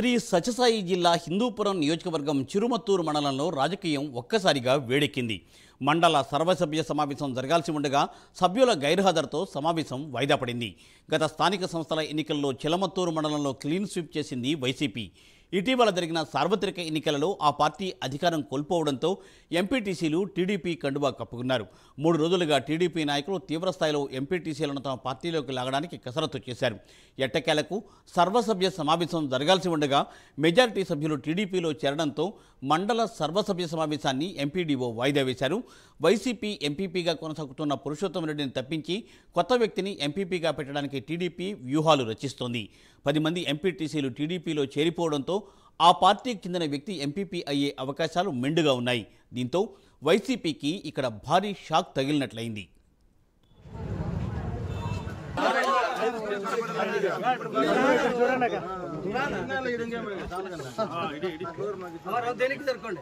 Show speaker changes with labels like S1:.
S1: శ్రీ సత్యసాయి జిల్లా హిందూపురం నియోజకవర్గం చిరుమత్తూరు మండలంలో రాజకీయం ఒక్కసారిగా వేడెక్కింది మండల సర్వసభ్య సమావేశం జరగాల్సి ఉండగా సభ్యుల గైర్హాజరుతో సమావేశం వాయిదా పడింది గత స్థానిక సంస్థల ఎన్నికల్లో చిలమత్తూరు మండలంలో క్లీన్ స్వీప్ చేసింది వైసీపీ ఇటీవల జరిగిన సార్వత్రిక ఎన్నికలలో ఆ పార్టీ అధికారం కోల్పోవడంతో ఎంపీటీసీలు టీడీపీ కండువా కప్పుకున్నారు మూడు రోజులుగా టీడీపీ నాయకులు తీవ్రస్థాయిలో ఎంపీటీసీలను తమ పార్టీలోకి లాగడానికి కసరత్తు చేశారు ఎట్టకేలకు సర్వసభ్య సమావేశం జరగాల్సి ఉండగా మెజారిటీ సభ్యులు టీడీపీలో చేరడంతో మండల సర్వసభ్య సమావేశాన్ని ఎంపీడీఓ వాయిదా వేశారు వైసీపీ ఎంపీపీగా కొనసాగుతున్న పురుషోత్తం రెడ్డిని తప్పించి కొత్త వ్యక్తిని ఎంపీపీగా పెట్టడానికి టీడీపీ వ్యూహాలు రచిస్తోంది పది మంది ఎంపీటీసీలు టీడీపీలో చేరిపోవడంతో ఆ పార్టీకి చెందిన వ్యక్తి ఎంపీపీ అయ్యే అవకాశాలు మెండుగా ఉన్నాయి దీంతో వైసీపీకి ఇక్కడ భారీ షాక్ తగిలినట్లయింది
S2: చూడండి